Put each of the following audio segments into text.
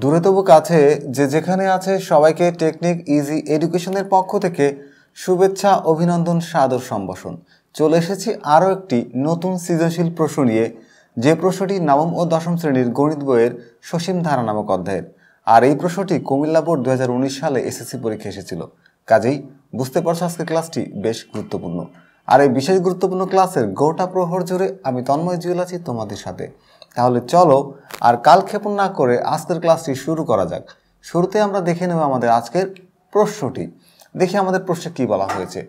দূরে তবু কাছে যে যেখানে আছে সবাইকে টেকনিক ইজি এডুকেশনের পক্ষ থেকে শুভেচ্ছা অভিনন্দন সাদর সম্ভাষণ চলে এসেছি আরও একটি নতুন সৃজনশীল প্রশ্ন নিয়ে যে প্রশ্নটি নবম ও দশম শ্রেণীর গণিত বইয়ের সসীম ধারা নামক অধ্যায়ের আর এই প্রশ্নটি কুমিল্লা বোর্ড দু সালে এসএসসি পরীক্ষা এসেছিল কাজেই বুঝতে পারছো আজকের ক্লাসটি বেশ গুরুত্বপূর্ণ আর এই বিশেষ গুরুত্বপূর্ণ ক্লাসের গোটা প্রহর জুড়ে আমি তন্ময় জুয়েল আছি তোমাদের সাথে তাহলে চলো আর কালক্ষেপণ না করে আজকের ক্লাসটি শুরু করা যাক শুরুতে আমরা দেখে নেব আমাদের আজকের প্রশ্নটি দেখি আমাদের প্রশ্নে কি বলা হয়েছে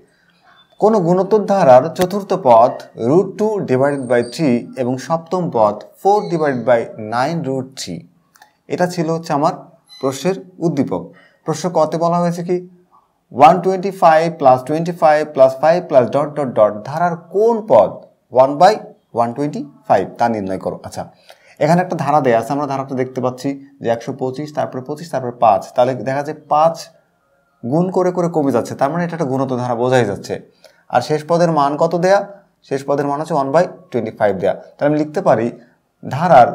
কোনো গুণোত্তর ধারার চতুর্থ পথ root two divided by three এবং সপ্তম পদ four divided by nine root three এটা ছিল হচ্ছে আমার প্রশ্নের উদ্দীপক প্রশ্ন কতে বলা হয়েছে কি one twenty five plus twenty five plus five plus dot dot dot ধারার কোন পদ one by one twenty five তা নির্ণয় করো আচ্ছা এখানে একটা ধারা দেয়া আছে আমরা ধারাটা দেখতে পাচ্ছি যে একশো পঁচিশ তারপরে পঁচিশ তারপরে পাঁচ তাহলে দেখা যায় পাঁচ গুণ করে করে কমে যাচ্ছে তার মানে এটা একটা গুণত ধারা বোঝাই যাচ্ছে আর শেষ পদের মান কত দেয়া শেষ পদের মান হচ্ছে ওয়ান বাই টোয়েন্টি ফাইভ দেয়া তাহলে আমি লিখতে পারি ধারার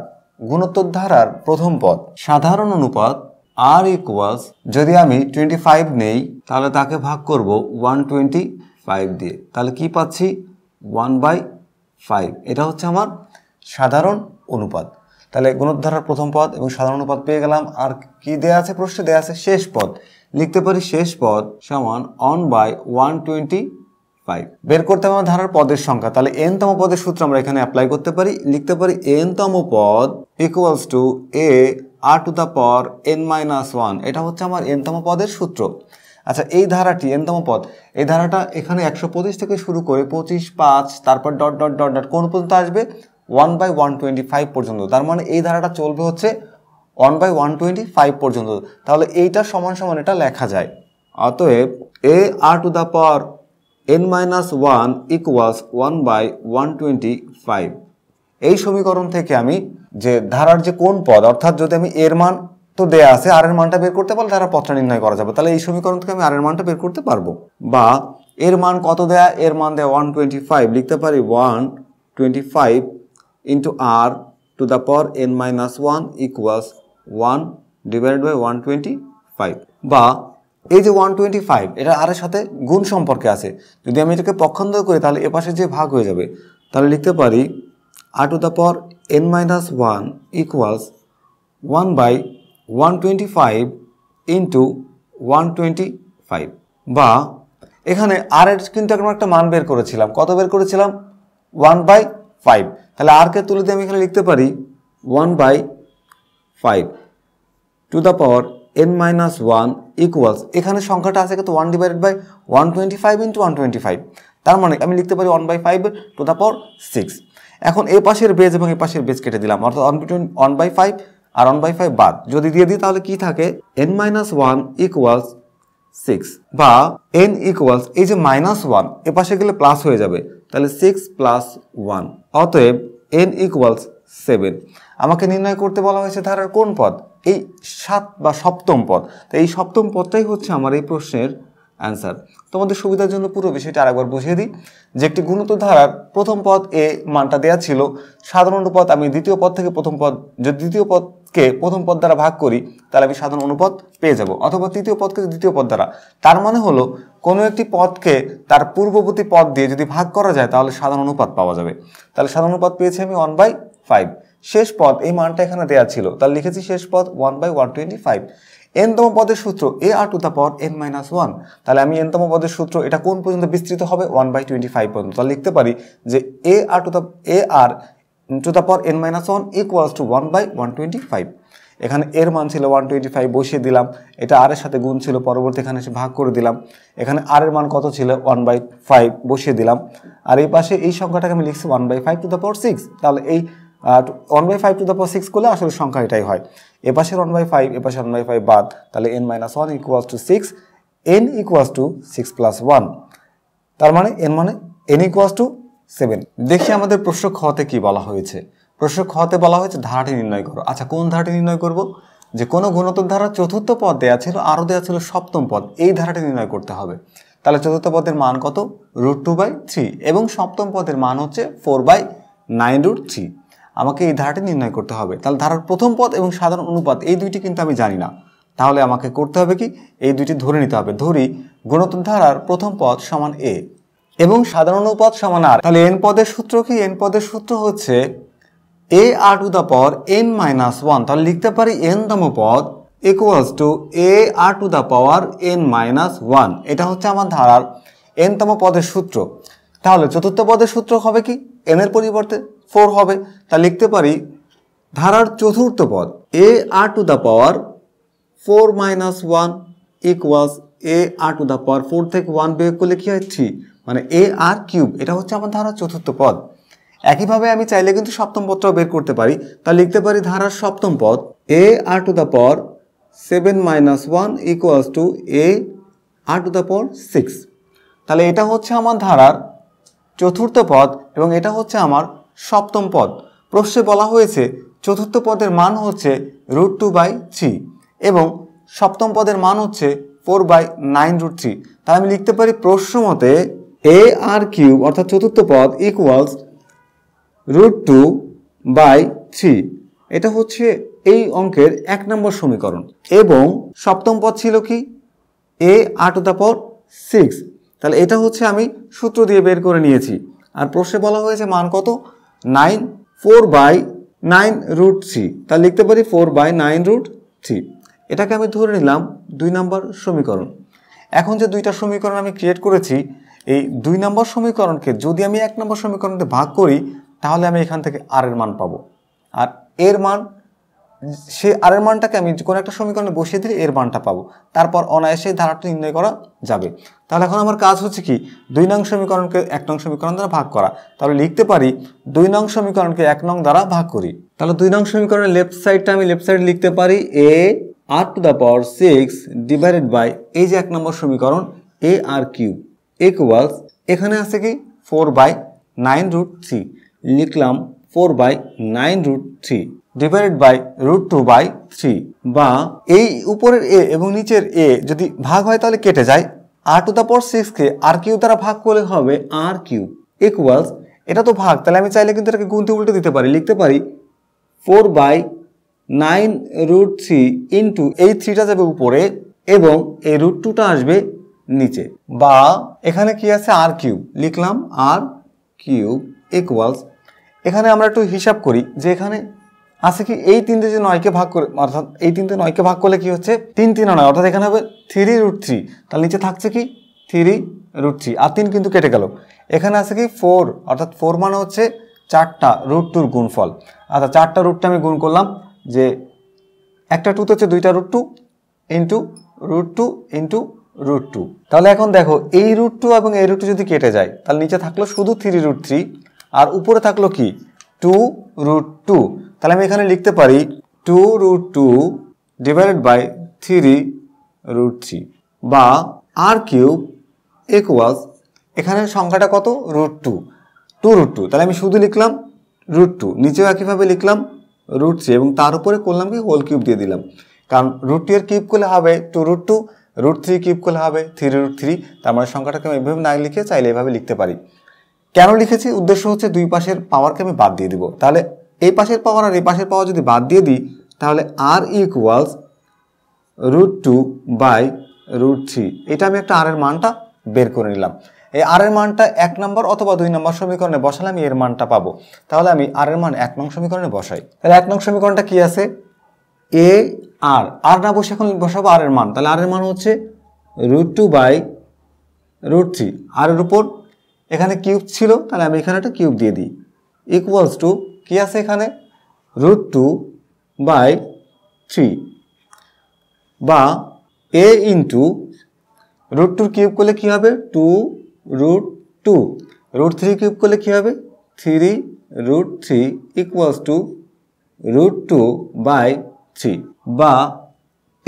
গুণোত্তর ধারার প্রথম পদ সাধারণ অনুপাত আর ইকুয়ালস যদি আমি টোয়েন্টি ফাইভ নেই তাহলে তাকে ভাগ করব ওয়ান টোয়েন্টি ফাইভ দিয়ে তাহলে কি পাচ্ছি ওয়ান বাই ফাইভ এটা হচ্ছে আমার সাধারণ অনুপাত তাহলে গুণোদ্ধারার প্রথম পদ এবং সাধারণ অনুপাত পেয়ে গেলাম আর কি দেয়া আছে প্রশ্নে দেয়া আছে শেষ পদ লিখতে পারি শেষ পদ সমান one by one twenty five বের করতে হবে ধারার পদের সংখ্যা তাহলে এনতম পদের সূত্র আমরা এখানে অ্যাপ্লাই করতে পারি লিখতে পারি এনতম পদ equals to A R to the power N minus one এটা হচ্ছে আমার এনতম পদের সূত্র আচ্ছা এই ধারাটি এনতম পদ এই ধারাটা এখানে একশো পঁচিশ থেকে শুরু করে পঁচিশ পাঁচ তারপর ডট ডট ডট ডট কোন পর্যন্ত আসবে one by one twenty five পর্যন্ত তার মানে এই ধারাটা চলবে হচ্ছে one by one twenty five পর্যন্ত তাহলে এইটা সমান সমান এটা লেখা যায় অতএব A R to the power N minus one equals one by one twenty five এই সমীকরণ থেকে আমি যে ধারার যে কোন পদ অর্থাৎ যদি আমি এর মান তো দেয়া আছে আর এর মানটা বের করতে পারলে তারা পত্র নির্ণয় করা যাবে তাহলে এই সমীকরণ থেকে আমি আর এর মানটা বের করতে পারবো বা এর মান কত দেয়া এর মান দেয়া ওয়ান টোয়েন্টি ফাইভ লিখতে পারি one twenty five into R to the power N minus one equals one divide by one twenty five বা এই যে ওয়ান টোয়েন্টি ফাইভ এটা আর এর সাথে গুণ সম্পর্কে আছে যদি আমি এটাকে পক্ষান্তর করি তাহলে এ পাশে যে ভাগ হয়ে যাবে তাহলে লিখতে পারি R to the power N minus one equals one by 125 into 125 বা এখানে আর এর কিন্তু আমরা একটা মান বের করেছিলাম কত বের করেছিলাম ওয়ান বাই ফাইভ তাহলে আরকে তুলে দিয়ে আমি এখানে লিখতে পারি one by five to the power N minus one equals এখানে সংখ্যাটা আছে কিন্তু one divided by one twenty five into one twenty five তার মানে আমি লিখতে পারি one by five to the power six এখন এ পাশের বেজ এবং এ পাশের বেজ কেটে দিলাম অর্থাৎ ওয়ান বাই ফাইভ আর ওয়ান বাই ফাইভ বাদ যদি দিয়ে দিই তাহলে কি থাকে N minus one equals six বা এন ইকুয়ালস এই যে মাইনাস ওয়ান এ পাশে গেলে প্লাস হয়ে যাবে তাহলে সিক্স প্লাস ওয়ান অতএব এন ইকুয়ালস সেভেন আমাকে নির্ণয় করতে বলা হয়েছে ধারার কোন পদ এই সাত বা সপ্তম পদ তো এই সপ্তম পদটাই হচ্ছে আমার এই প্রশ্নের অ্যান্সার তোমাদের সুবিধার জন্য পুরো বিষয়টা আরেকবার বুঝিয়ে দিই যে একটি গুণত ধারার প্রথম পদ এ মানটা দেওয়া ছিল সাধারণ পদ আমি দ্বিতীয় পদ থেকে প্রথম পদ যদি দ্বিতীয় পদ কে প্রথম পদ দ্বারা ভাগ করি তাহলে আমি সাধারণ অনুপদ পেয়ে যাব অথবা তৃতীয় পদকে দ্বিতীয় পদ দ্বারা তার মানে হলো কোনো একটি পদকে তার পূর্ববর্তী পদ দিয়ে যদি ভাগ করা যায় তাহলে সাধারণ অনুপাত পাওয়া যাবে তাহলে সাধারণ অনুপাত পেয়েছি আমি ওয়ান বাই ফাইভ শেষ পদ এই মানটা এখানে দেওয়া ছিল তাহলে লিখেছি শেষ পদ one by one twenty five এনতম পদের সূত্র এ আর টু দ্য পদ এন মাইনাস ওয়ান তাহলে আমি এনতম পদের সূত্র এটা কোন পর্যন্ত বিস্তৃত হবে ওয়ান বাই টোয়েন্টি ফাইভ পর্যন্ত তাহলে লিখতে পারি যে A R to the A R to the power N minus one equals to one by one twenty five এখানে এর মান ছিল ওয়ান টোয়েন্টি ফাইভ বসিয়ে দিলাম এটা আর এর সাথে গুণ ছিল পরবর্তী এখানে এসে ভাগ করে দিলাম এখানে আর এর মান কত ছিল ওয়ান বাই ফাইভ বসিয়ে দিলাম আর এই পাশে এই সংখ্যাটাকে আমি লিখছি one by five to the power six তাহলে এই one by five to the power six করলে আসলে সংখ্যা এটাই হয় এপাশে ওয়ান বাই ফাইভ এপাশে ওয়ান বাই ফাইভ বাদ তাহলে N minus one equals to six N equals to six plus one তার মানে এন মানে এন ইকুয়ালস টু সেভেন দেখি আমাদের প্রশ্ন খতে কি বলা হয়েছে প্রশ্ন খতে বলা হয়েছে ধারাটি নির্ণয় করো আচ্ছা কোন ধারাটি নির্ণয় করব যে কোনো গুণতর ধারা চতুর্থ পদ দেওয়া ছিল আরও দেওয়া ছিল সপ্তম পদ এই ধারাটি নির্ণয় করতে হবে তাহলে চতুর্থ পদের মান কত রুট টু বাই থ্রি এবং সপ্তম পদের মান হচ্ছে four by nine root three আমাকে এই ধারাটি নির্ণয় করতে হবে তাহলে ধারার প্রথম পদ এবং সাধারণ অনুপাত এই দুইটি কিন্তু আমি জানি না তাহলে আমাকে করতে হবে কি এই দুইটি ধরে নিতে হবে ধরি গুণতর ধারার প্রথম পদ সমান এ এবং সাধারণ অনুপাত সমান আর তাহলে এন পদের সূত্র কি এন পদের সূত্র হচ্ছে A R to the power N minus one তাহলে লিখতে পারি এন তম পদ equals to A R to the power N minus one এটা হচ্ছে আমার ধারার এনতম পদের সূত্র তাহলে চতুর্থ পদের সূত্র হবে কি এন এর পরিবর্তে ফোর হবে তা লিখতে পারি ধারার চতুর্থ পদ A R to the power four minus one equals A R to the power four থেকে ওয়ান বিয়োগ করলে কি হয় থ্রি মানে এ আর কিউব এটা হচ্ছে আমার ধারার চতুর্থ পদ একইভাবে আমি চাইলে কিন্তু সপ্তম পদটাও বের করতে পারি তা লিখতে পারি ধারার সপ্তম পদ A R to the power seven minus one equals to A R to the power six তাহলে এটা হচ্ছে আমার ধারার চতুর্থ পদ এবং এটা হচ্ছে আমার সপ্তম পদ প্রশ্নে বলা হয়েছে চতুর্থ পদের মান হচ্ছে রুট টু বাই থ্রি এবং সপ্তম পদের মান হচ্ছে four by nine root three তাহলে আমি লিখতে পারি প্রশ্ন মতে এ আর কিউব অর্থাৎ চতুর্থ পদ equals root two by three এটা হচ্ছে এই অঙ্কের এক নম্বর সমীকরণ এবং সপ্তম পদ ছিল কি এ আট টু দ্য পাওয়ার সিক্স তাহলে এটা হচ্ছে আমি সূত্র দিয়ে বের করে নিয়েছি আর প্রশ্নে বলা হয়েছে মান কত nine four by nine root three তা লিখতে পারি four by nine root three এটাকে আমি ধরে নিলাম দুই নম্বর সমীকরণ এখন যে দুইটা সমীকরণ আমি ক্রিয়েট করেছি এই দুই নম্বর সমীকরণকে যদি আমি এক নম্বর সমীকরণকে ভাগ করি তাহলে আমি এখান থেকে আর এর মান পাবো আর এর মান সে আর এর মানটাকে আমি কোনো একটা সমীকরণে বসিয়ে দিলে এর মানটা পাবো তারপর অনায়াসে ধারাটা নির্ণয় করা যাবে তাহলে এখন আমার কাজ হচ্ছে কি দুই নং সমীকরণকে এক নং সমীকরণ দ্বারা ভাগ করা তাহলে লিখতে পারি দুই নং সমীকরণকে এক নং দ্বারা ভাগ করি তাহলে দুই নং সমীকরণের লেফট সাইডটা আমি লেফট সাইড লিখতে পারি A R to the power six divided by এই যে এক নম্বর সমীকরণ এ আর কিউব ইকুয়ালস এখানে আছে কি four by nine root three লিখলাম four by nine root three divided by root two by three বা এই উপরের এ এবং নিচের এ যদি ভাগ হয় তাহলে কেটে যায় আর টু দ্য পর সিক্সকে আর কিউ দ্বারা ভাগ করলে হবে আর কিউ ইকুয়ালস এটা তো ভাগ তাহলে আমি চাইলে কিন্তু এটাকে গুনতে উল্টে দিতে পারি লিখতে পারি four by nine root three into এই থ্রিটা যাবে উপরে এবং এই রুট টুটা আসবে নিচে বা এখানে কি আছে আর কিউব লিখলাম আর কিউব ইকুয়ালস এখানে আমরা একটু হিসাব করি যে এখানে আছে কি এই তিনটে যে নয়কে ভাগ করে অর্থাৎ এই তিনটে নয়কে ভাগ করলে কি হচ্ছে তিন তিন নয় অর্থাৎ এখানে হবে থ্রি রুট থ্রি তার নিচে থাকছে কি থ্রি রুট থ্রি আর তিন কিন্তু কেটে গেল এখানে আছে কি ফোর অর্থাৎ ফোর মানে হচ্ছে চারটা রুট টুর গুণফল আচ্ছা চারটা রুটটা আমি গুণ করলাম যে একটা টুতে হচ্ছে দুইটা root two into root two into root two তাহলে এখন দেখো এই রুট টু এবং এই রুট টু যদি কেটে যায় তাহলে নিচে থাকলো শুধু থ্রি রুট থ্রি আর উপরে থাকলো কি টু রুট টু তাহলে আমি এখানে লিখতে পারি two root two divided by three root three বা আর কিউব ইকুয়াস এখানে সংখ্যাটা কত root two two root two তাহলে আমি শুধু লিখলাম রুট টু নিচেও একইভাবে লিখলাম রুট থ্রি এবং তার উপরে করলাম কি হোল কিউব দিয়ে দিলাম কারণ রুট টু এর কিউব করলে হবে two root two root three cube করলে হবে থ্রি রুট থ্রি তার মানে সংখ্যাটাকে আমি এভাবে না লিখে চাইলে এভাবে লিখতে পারি কেন লিখেছি উদ্দেশ্য হচ্ছে দুই পাশের পাওয়ারকে আমি বাদ দিয়ে দিব তাহলে এই পাশের পাওয়ার আর এই পাশের পাওয়ার যদি বাদ দিয়ে দিই তাহলে R equals root two by root three এটা আমি একটা আর এর মানটা বের করে নিলাম এই আর এর মানটা এক নম্বর অথবা দুই নম্বর সমীকরণে বসালে আমি এর মানটা পাবো তাহলে আমি আর এর মান এক নং সমীকরণে বসাই তাহলে এক নং সমীকরণটা কি আছে এ আর আর না বসে এখন বসাবো আর এর মান তাহলে আর এর মান হচ্ছে root two by root three আর এর উপর এখানে কিউব ছিল তাহলে আমি এখানে একটা কিউব দিয়ে দিই ইকুয়ালস টু কী আছে এখানে রুট টু বাই থ্রি বা এ ইন্টু রুট টুর কিউব করলে কী হবে two root two root three cube করলে কী হবে three root three equals two root two by three বা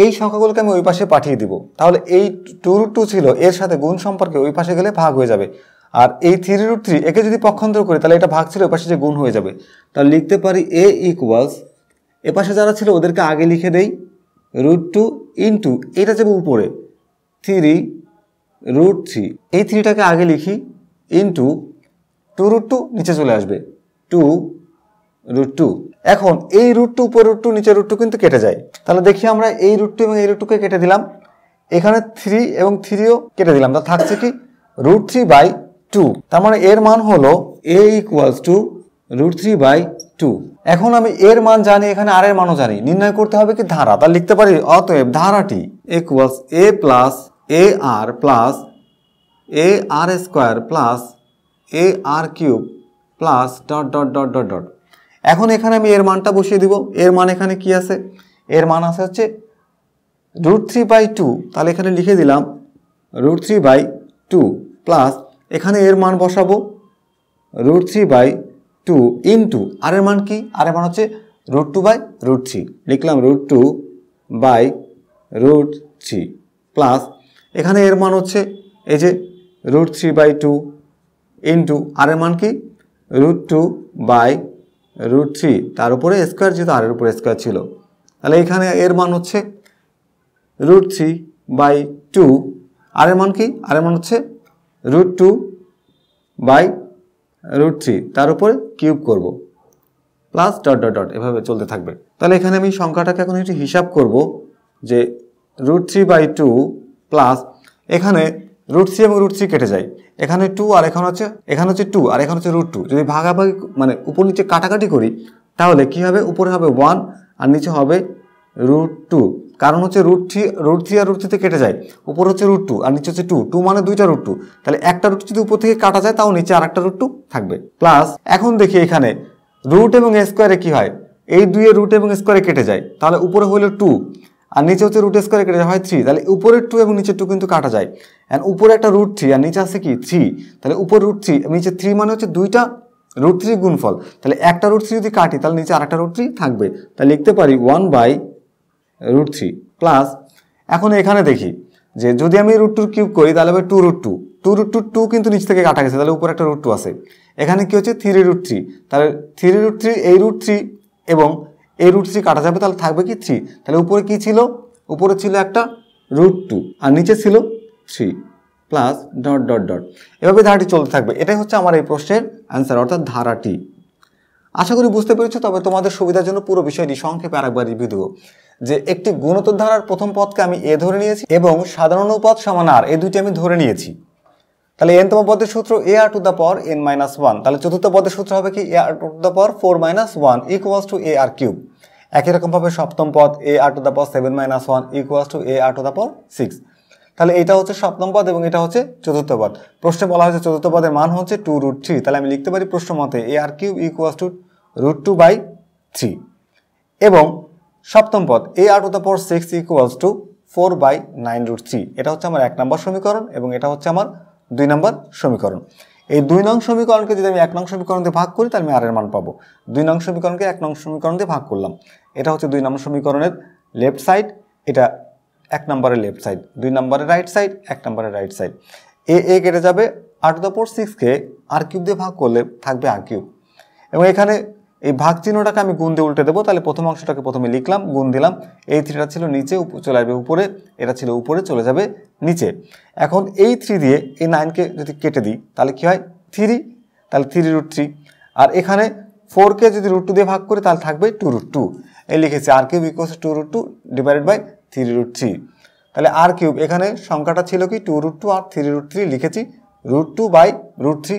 এই সংখ্যাগুলোকে আমি ওই পাশে পাঠিয়ে দিব তাহলে এই টু রুট টু ছিল এর সাথে গুণ সম্পর্কে ওই পাশে গেলে ভাগ হয়ে যাবে আর এই থ্রি রুট থ্রি একে যদি পক্ষান্তর করি তাহলে এটা ভাগ ছিল ওই পাশে যে গুণ হয়ে যাবে তাহলে লিখতে পারি এ ইকুয়ালস এ পাশে যারা ছিল ওদেরকে আগে লিখে দেই রুট টু ইন্টু এটা যাবে উপরে থ্রি রুট থ্রি এই থ্রিটাকে আগে লিখি ইন্টু টু রুট টু নিচে চলে আসবে টু রুট টু এখন এই রুট টু উপর রুট টু নিচের রুট টু কিন্তু কেটে যায় তাহলে দেখি আমরা এই রুট টু এবং এই রুট টুকে কেটে দিলাম এখানে থ্রি এবং থ্রিও কেটে দিলাম তা থাকছে কি রুট থ্রি বাই টু তার মানে এর মান হলো A equals two root three by two এখন আমি এর মান জানি এখানে আর এর মানও জানি নির্ণয় করতে হবে কি ধারা তা লিখতে পারি অতএব ধারাটি equals A plus A R plus A R square plus A R cube plus dot dot dot dot dot এখন এখানে আমি এর মানটা বসিয়ে দিব এর মান এখানে কি আছে এর মান আছে হচ্ছে রুট থ্রি বাই টু তাহলে এখানে লিখে দিলাম root three by two plus এখানে এর মান বসাবো root three by two two R এর মান কি আর এর মান হচ্ছে root two by root three লিখলাম root two by root three plus এখানে এর মান হচ্ছে এই যে root three by two two R এর মান কি root two by root three তার উপরে স্কোয়ার যেহেতু আর এর উপরে স্কোয়ার ছিল তাহলে এখানে এর মান হচ্ছে root three by two R এর মান কি আর এর মান হচ্ছে root two by root three তার উপরে কিউব করব প্লাস ডট ডট ডট এভাবে চলতে থাকবে তাহলে এখানে আমি সংখ্যাটাকে এখন একটু হিসাব করব যে root three by two plus এখানে রুট সি এবং রুট সি কেটে যায় এখানে টু আর এখানে হচ্ছে এখানে হচ্ছে টু আর এখানে হচ্ছে রুট টু যদি ভাগাভাগি মানে উপর নিচে কাটাকাটি করি তাহলে কি হবে উপরে হবে ওয়ান আর নিচে হবে রুট টু কারণ হচ্ছে রুট থ্রি রুট থ্রি আর রুট থ্রিতে কেটে যায় উপর হচ্ছে রুট টু আর নিচে হচ্ছে টু টু মানে দুইটা রুট টু তাহলে একটা রুট যদি উপর থেকে কাটা যায় তাও নিচে আর একটা রুট টু থাকবে প্লাস এখন দেখি এখানে রুট এবং স্কোয়ারে কি হয় এই দুইয়ের রুট এবং স্কোয়ারে কেটে যায় তাহলে উপরে হলো টু আর নিচে হচ্ছে রুট স্কোয়ার কেটে হয় থ্রি তাহলে উপরের টু এবং নিচের টু কিন্তু কাটা যায় অ্যান্ড উপরে একটা রুট থ্রি আর নিচে আছে কি থ্রি তাহলে উপর রুট থ্রি নিচে থ্রি মানে হচ্ছে দুইটা রুট থ্রি গুণফল তাহলে একটা রুট থ্রি যদি কাটি তাহলে নিচে একটা রুট থ্রি থাকবে তাহলে লিখতে পারি one by root three plus এখন এখানে দেখি যে যদি আমি রুট টুর কিউব করি তাহলে হবে two root two two root two two কিন্তু নিচ থেকে কাটা গেছে তাহলে উপরে একটা রুট টু আছে এখানে কী হচ্ছে থ্রি রুট থ্রি তাহলে থ্রি রুট থ্রি এই রুট থ্রি এবং এই রুট থ্রি কাটা যাবে তাহলে থাকবে কি থ্রি তাহলে উপরে কি ছিল উপরে ছিল একটা রুট টু আর নিচে ছিল three plus dot dot dot এভাবে ধারাটি চলতে থাকবে এটাই হচ্ছে আমার এই প্রশ্নের অ্যান্সার অর্থাৎ ধারাটি আশা করি বুঝতে পেরেছো তবে তোমাদের সুবিধার জন্য পুরো বিষয়টি সংক্ষেপে আরেকবার রিভিউ দেবো যে একটি গুণত ধারার প্রথম পথকে আমি এ ধরে নিয়েছি এবং সাধারণ পথ সমান আর এই দুইটি আমি ধরে নিয়েছি তাহলে এনতম পদের সূত্র A R to the power N minus one তাহলে চতুর্থ পদের সূত্র হবে কি A R to the power four minus one equals to A R cube একই রকমভাবে সপ্তম পদ A R to the power seven minus one equals to A R to the power six তাহলে এটা হচ্ছে সপ্তম পদ এবং এটা হচ্ছে চতুর্থ পদ প্রশ্নে বলা হয়েছে চতুর্থ পদের মান হচ্ছে টু রুট থ্রি তাহলে আমি লিখতে পারি প্রশ্ন মতে A R cube equals two root two by three এবং সপ্তম পদ A R to the power six equals to four by nine root three এটা হচ্ছে আমার এক নম্বর সমীকরণ এবং এটা হচ্ছে আমার দুই নম্বর সমীকরণ এই দুই নং সমীকরণকে যদি আমি এক নং সমীকরণ দিয়ে ভাগ করি তাহলে আমি আরের মান পাবো দুই নং সমীকরণকে এক নং সমীকরণ দিয়ে ভাগ করলাম এটা হচ্ছে দুই নম্বর সমীকরণের লেফট সাইড এটা এক নম্বরের লেফট সাইড দুই নম্বরের রাইট সাইড এক নম্বরের রাইট সাইড এ এ কেটে যাবে আট দপর সিক্সকে আর কিউব দিয়ে ভাগ করলে থাকবে আর কিউব এবং এখানে এই ভাগ চিহ্নটাকে আমি গুণ দিয়ে উল্টে দেবো তাহলে প্রথম অংশটাকে প্রথমে লিখলাম গুণ দিলাম এই থ্রিটা ছিল নিচে চলে আসবে উপরে এটা ছিল উপরে চলে যাবে নিচে এখন এই থ্রি দিয়ে এই নাইনকে যদি কেটে দিই তাহলে কি হয় থ্রি তাহলে থ্রি রুট থ্রি আর এখানে ফোরকে যদি রুট টু দিয়ে ভাগ করি তাহলে থাকবে টু রুট টু এই লিখেছি r cube equals two root two divided by three root three তাহলে আর কিউব এখানে সংখ্যাটা ছিল কি টু রুট টু আর থ্রি রুট থ্রি লিখেছি root two by root three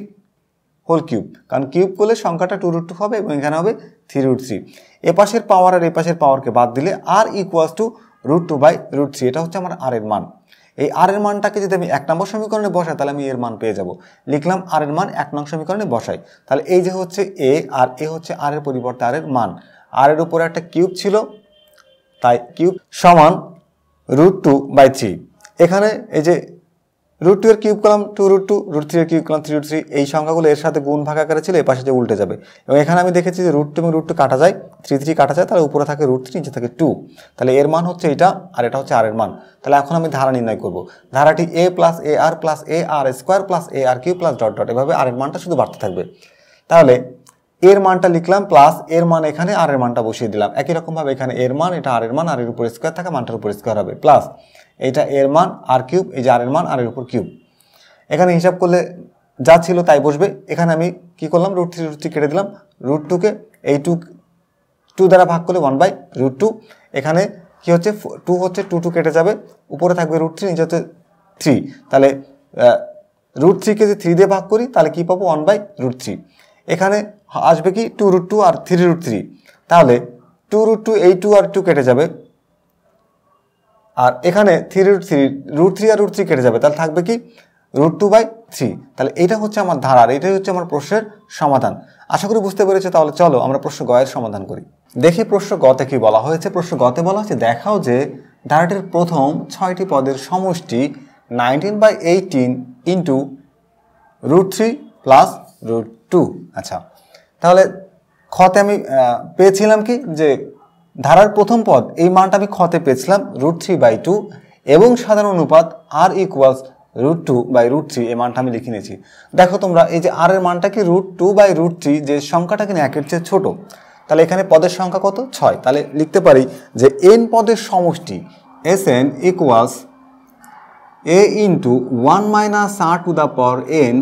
whole cube কারণ কিউব করলে সংখ্যাটা টু রুট টু হবে এবং এখানে হবে থ্রি রুট থ্রি এপাশের পাওয়ার আর এপাশের পাওয়ারকে বাদ দিলে r equals two root two by root three এটা হচ্ছে আমার আর এর মান এই আর এর মানটাকে যদি আমি এক নম্বর সমীকরণে বসাই তাহলে আমি এর মান পেয়ে যাব লিখলাম আর এর মান এক নং সমীকরণে বসাই তাহলে এই যে হচ্ছে এ আর এ হচ্ছে আর এর পরিবর্তে আর এর মান আর এর উপরে একটা কিউব ছিল তাই কিউব সমান রুট টু বাই থ্রি এখানে এই যে রুট টু এর কিউব কলাম two root two root three এর কিউব কলাম থ্রি রুট থ্রি এই সংখ্যাগুলো এর সাথে গুণ ভাগ আকারে ছিল এ পাশে যে উল্টে যাবে এবং এখানে আমি দেখেছি যে রুট টু এবং রুট টু কাটা যায় থ্রি থ্রি কাটা যায় তাহলে উপরে থাকে রুট থ্রি নিচে থাকে টু তাহলে এর মান হচ্ছে এটা আর এটা হচ্ছে আর এর মান তাহলে এখন আমি ধারা নির্ণয় করব ধারাটি a plus A R plus A R square plus A r cube plus dot dot এভাবে আর এর মানটা শুধু বাড়তে থাকবে তাহলে এর মানটা লিখলাম প্লাস এর মান এখানে আর এর মানটা বসিয়ে দিলাম একই রকমভাবে এখানে এর মান এটা আর এর মান আর এর উপর স্কোয়ার থাকা মানটার উপর স্কোয়ার হবে প্লাস এটা এর মান আর কিউব এই যে আর এর মান আর এর উপর কিউব এখানে হিসাব করলে যা ছিল তাই বসবে এখানে আমি কি করলাম রুট থ্রি রুট থ্রি কেটে দিলাম রুট টুকে এই টু টু দ্বারা ভাগ করলে ওয়ান বাই রুট টু এখানে কী হচ্ছে টু হচ্ছে টু টু কেটে যাবে উপরে থাকবে রুট থ্রি নিচে হচ্ছে থ্রি তাহলে রুট থ্রিকে যদি থ্রি দিয়ে ভাগ করি তাহলে কী পাবো ওয়ান বাই রুট থ্রি এখানে আসবে কি টু রুট টু আর থ্রি রুট থ্রি তাহলে টু রুট টু এই টু আর টু কেটে যাবে আর এখানে three root three root three আর রুট থ্রি কেটে যাবে তাহলে থাকবে কি রুট টু বাই থ্রি তাহলে এটা হচ্ছে আমার ধারার এটাই হচ্ছে আমার প্রশ্নের সমাধান আশা করি বুঝতে পেরেছে তাহলে চলো আমরা প্রশ্ন গয়ের সমাধান করি দেখি প্রশ্ন গতে কি বলা হয়েছে প্রশ্ন গতে বলা হয়েছে দেখাও যে ধারাটির প্রথম ছয়টি পদের সমষ্টি nineteen by eighteen into root three plus root two আচ্ছা তাহলে খতে আমি পেয়েছিলাম কি যে ধারার প্রথম পদ এই মানটা আমি ক্ষতে পেয়েছিলাম রুট থ্রি বাই টু এবং সাধারণ অনুপাত r equals root two by root three এই মানটা আমি লিখে নিয়েছি দেখো তোমরা এই যে আর এর মানটা কি root two by root three যে সংখ্যাটা কিনা একের চেয়ে ছোটো তাহলে এখানে পদের সংখ্যা কত ছয় তাহলে লিখতে পারি যে এন পদের সমষ্টি s n equals a into one minus r to the power n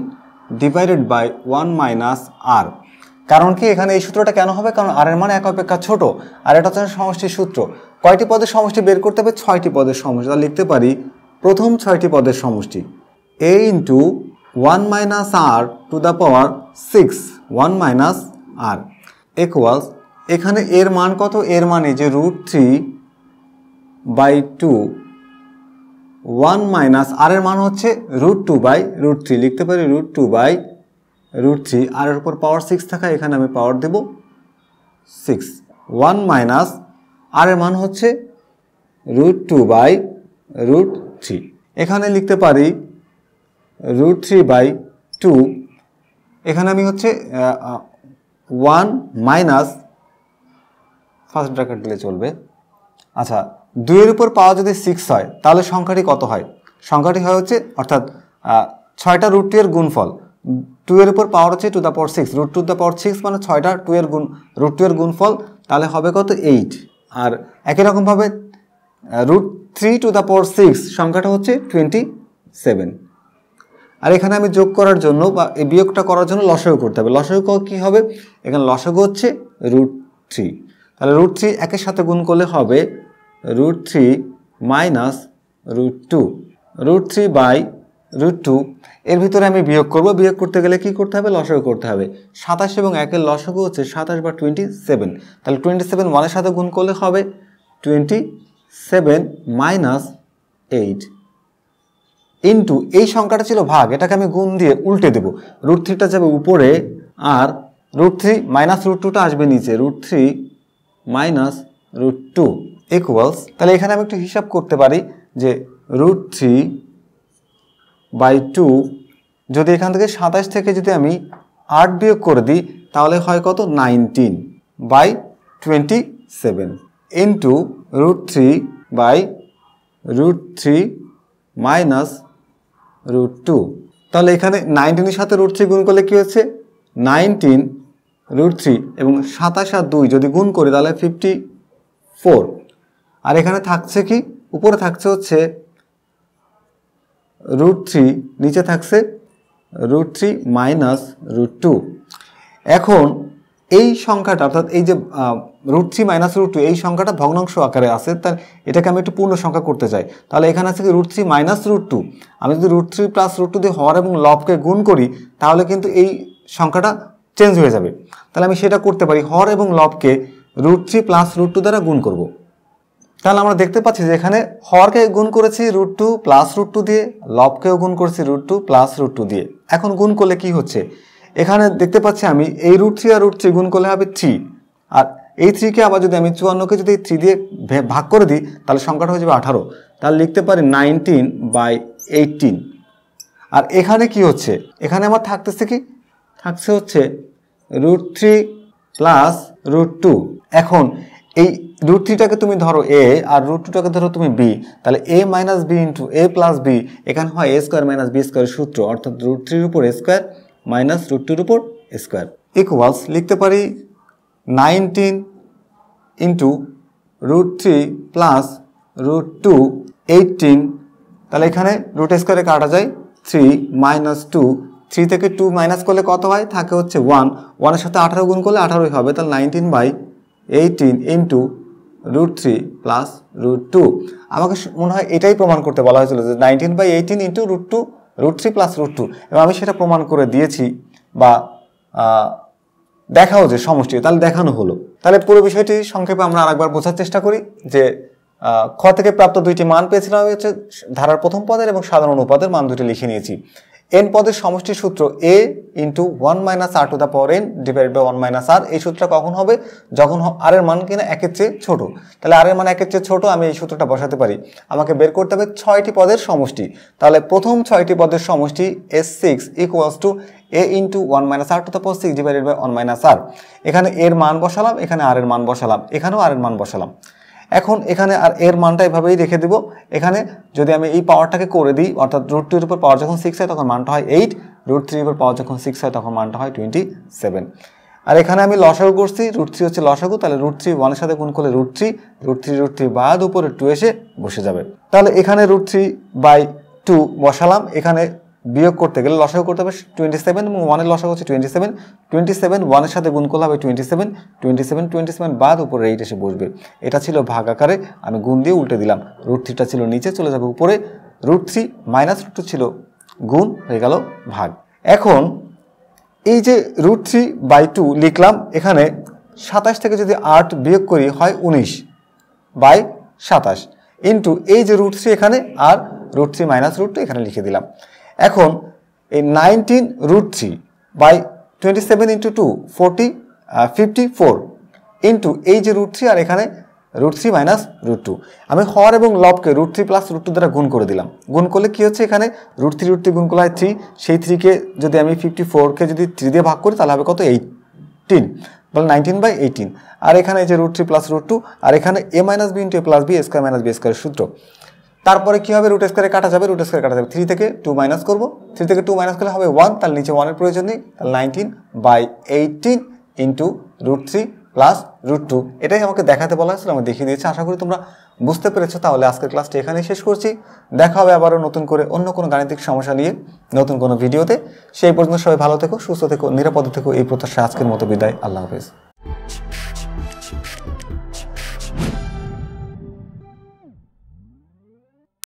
divided by one minus r কারণ কি এখানে এই সূত্রটা কেন হবে কারণ আর এর মানে এক অপেক্ষা ছোট আর এটা হচ্ছে সমষ্টির সূত্র কয়টি পদের সমষ্টি বের করতে হবে ছয়টি পদের সমষ্টি তাহলে লিখতে পারি প্রথম ছয়টি পদের সমষ্টি a into one minus r to the power six one minus r equals এখানে এর মান কত এর মানে যে root three by two one minus r এর মান হচ্ছে root two by root three লিখতে পারি root two by root three আর এর উপর পাওয়ার সিক্স থাকা এখানে আমি পাওয়ার দেব সিক্স ওয়ান মাইনাস আর এর মান হচ্ছে root two by root three এখানে লিখতে পারি রুট থ্রি বাই টু এখানে আমি হচ্ছে ওয়ান মাইনাস ফার্স্ট ব্র্যাকেট দিলে চলবে আচ্ছা দুইয়ের উপর পাওয়া যদি সিক্স হয় তাহলে সংখ্যাটি কত হয় সংখ্যাটি হয় হচ্ছে অর্থাৎ ছয়টা রুট টু এর গুণফল টু এর উপর পাওয়ার হচ্ছে to the power six root two the power six মানে ছয়টা টু এর গুণ রুট টু এর গুণফল তাহলে হবে কত এইট আর একই রকমভাবে root three to the power six সংখ্যাটা হচ্ছে টোয়েন্টি সেভেন আর এখানে আমি যোগ করার জন্য বা এই বিয়োগটা করার জন্য লসাগু করতে হবে লসাগু কী হবে এখানে লসাগু হচ্ছে রুট থ্রি তাহলে রুট থ্রি একের সাথে গুণ করলে হবে root three minus root two root three by root two এর ভিতরে আমি বিয়োগ করব বিয়োগ করতে গেলে কি করতে হবে লসক করতে হবে সাতাশ এবং একের লসক হচ্ছে সাতাশ বা টোয়েন্টি সেভেন তাহলে টোয়েন্টি সেভেন ওয়ানের সাথে গুণ করলে হবে twenty seven minus eight into এই সংখ্যাটা ছিল ভাগ এটাকে আমি গুণ দিয়ে উল্টে দেবো রুট থ্রিটা যাবে উপরে আর রুট থ্রি মাইনাস রুট টুটা আসবে নিচে root three minus root two equals তাহলে এখানে আমি একটু হিসাব করতে পারি যে রুট থ্রি বাই টু যদি এখান থেকে সাতাশ থেকে যদি আমি আট বিয়োগ করে দিই তাহলে হয় কত nineteen by twenty seven into root three by root three minus root two তাহলে এখানে নাইনটিনের সাথে রুট থ্রি গুণ করলে কী হচ্ছে নাইনটিন রুট থ্রি এবং সাতাশ আর দুই যদি গুণ করি তাহলে ফিফটি ফোর আর এখানে থাকছে কি উপরে থাকছে হচ্ছে রুট থ্রি নিচে থাকছে root three minus root two এখন এই সংখ্যাটা অর্থাৎ এই যে root three minus root two এই সংখ্যাটা ভগ্নাংশ আকারে আছে তার এটাকে আমি একটু পূর্ণ সংখ্যা করতে চাই তাহলে এখানে আছে কি root three minus root two আমি যদি root three plus root two দিয়ে হর এবং লবকে গুণ করি তাহলে কিন্তু এই সংখ্যাটা চেঞ্জ হয়ে যাবে তাহলে আমি সেটা করতে পারি হর এবং লবকে root three plus root two দ্বারা গুণ করবো তাহলে আমরা দেখতে পাচ্ছি যে এখানে হরকে গুণ করেছি root two plus root two দিয়ে লবকেও গুণ করেছি root two plus root two দিয়ে এখন গুণ করলে কি হচ্ছে এখানে দেখতে পাচ্ছি আমি এই রুট থ্রি আর রুট থ্রি গুণ করলে হবে থ্রি আর এই থ্রিকে আবার যদি আমি চুয়ান্নকে যদি থ্রি দিয়ে ভাগ করে দিই তাহলে সংখ্যাটা হয়ে যাবে আঠারো তাহলে লিখতে পারি নাইনটিন বাই এইটিন আর এখানে কি হচ্ছে এখানে আমার থাকতেছে কি থাকছে হচ্ছে root three plus root two এখন এই রুট থ্রিটাকে তুমি ধরো এ আর রুট টুটাকে ধরো তুমি বি তাহলে a minus b into a plus b এখানে হয় a square minus b square সূত্র অর্থাৎ রুট থ্রির উপর এ স্কোয়ার মাইনাস রুট টুর উপর স্কোয়ার ইকুয়ালস লিখতে পারি nineteen into root three plus root two eighteen তাহলে এখানে রুট স্কোয়ারে কাটা যায় থ্রি মাইনাস টু থ্রি থেকে টু মাইনাস করলে কত হয় থাকে হচ্ছে ওয়ান ওয়ানের সাথে আঠারো গুণ করলে আঠারোই হবে তাহলে nineteen by eighteen into root three plus root two আমাকে মনে হয় এটাই প্রমাণ করতে বলা হয়েছিল যে nineteen by eighteen into root two root three plus root two এবং আমি সেটা প্রমাণ করে দিয়েছি বা দেখাও যে সমষ্টি তাহলে দেখানো হলো তাহলে পুরো বিষয়টি সংক্ষেপে আমরা আরেকবার বোঝার চেষ্টা করি যে খ থেকে প্রাপ্ত দুইটি মান পেয়েছিলাম হচ্ছে ধারার প্রথম পদের এবং সাধারণ উপাদের মান দুটি লিখে নিয়েছি এন পদের সমষ্টি সূত্র a into one minus r to the power n divide by one minus r এই সূত্রটা কখন হবে যখন আর এর মান কিনা একের চেয়ে ছোটো তাহলে আর এর মান একের চেয়ে ছোট আমি এই সূত্রটা বসাতে পারি আমাকে বের করতে হবে ছয়টি পদের সমষ্টি তাহলে প্রথম ছয়টি পদের সমষ্টি s six equals to a into one minus r to the power six divided by one minus r এখানে এর মান বসালাম এখানে আর এর মান বসালাম এখানেও আর এর মান বসালাম এখন এখানে আর এর মানটা এভাবেই রেখে দেব এখানে যদি আমি এই পাওয়ারটাকে করে দিই অর্থাৎ রুট টুর উপর পাওয়ার যখন সিক্স হয় তখন মানটা হয় এইট রুট থ্রির উপর পাওয়ার যখন সিক্স হয় তখন মানটা হয় টোয়েন্টি সেভেন আর এখানে আমি লসাগু করছি রুট থ্রি হচ্ছে লসাগু তাহলে রুট থ্রি ওয়ানের সাথে গুণ করলে root three root three root three বাদ উপরে টু এসে বসে যাবে তাহলে এখানে রুট থ্রি বাই টু বসালাম এখানে বিয়োগ করতে গেলে লসাগু করতে হবে টোয়েন্টি সেভেন এবং ওয়ানের লসাগু হচ্ছে টোয়েন্টি সেভেন টোয়েন্টি সেভেন ওয়ানের সাথে গুণ করলে হবে twenty seven twenty seven twenty seven বাদ উপরে এইট এসে বসবে এটা ছিল ভাগ আকারে আমি গুণ দিয়ে উল্টে দিলাম রুট থ্রিটা ছিল নিচে চলে যাবে উপরে root three minus root two ছিল গুণ হয়ে গেল ভাগ এখন এই যে রুট থ্রি বাই টু লিখলাম এখানে সাতাশ থেকে যদি আট বিয়োগ করি হয় উনিশ বাই সাতাশ ইন্টু এই যে রুট থ্রি এখানে আর root three minus root two এখানে লিখে দিলাম এখন এই nineteen root three by twenty seven into two forty fifty four into এই যে রুট থ্রি আর এখানে root three minus root two আমি হর এবং লবকে root three plus root two দ্বারা গুণ করে দিলাম গুণ করলে কী হচ্ছে এখানে রুট থ্রি রুট থ্রি গুণ করলে হয় থ্রি সেই থ্রিকে যদি আমি ফিফটি ফোরকে যদি থ্রি দিয়ে ভাগ করি তাহলে হবে কত এইটিন বলে নাইনটিন বাই এইটিন আর এখানে যে root three plus root two আর এখানে a minus b into a plus b square minus b square সূত্র তারপরে কীভাবে হবে রুট স্কোয়ারে কাটা যাবে রুট স্কোয়ারে কাটা যাবে থ্রি থেকে টু মাইনাস করবো থ্রি থেকে টু মাইনাস করলে হবে ওয়ান তার নিচে ওয়ানের প্রয়োজন নেই তাহলে nineteen by eighteen into root three plus root two এটাই আমাকে দেখাতে বলা হয়েছিল আমি দেখিয়ে দিয়েছি আশা করি তোমরা বুঝতে পেরেছো তাহলে আজকের ক্লাসটি এখানেই শেষ করছি দেখা হবে আবারও নতুন করে অন্য কোনো গাণিতিক সমস্যা নিয়ে নতুন কোনো ভিডিওতে সেই পর্যন্ত সবাই ভালো থেকো সুস্থ থেকো নিরাপদে থেকো এই প্রত্যাশা আজকের মতো বিদায় আল্লাহ হাফিজ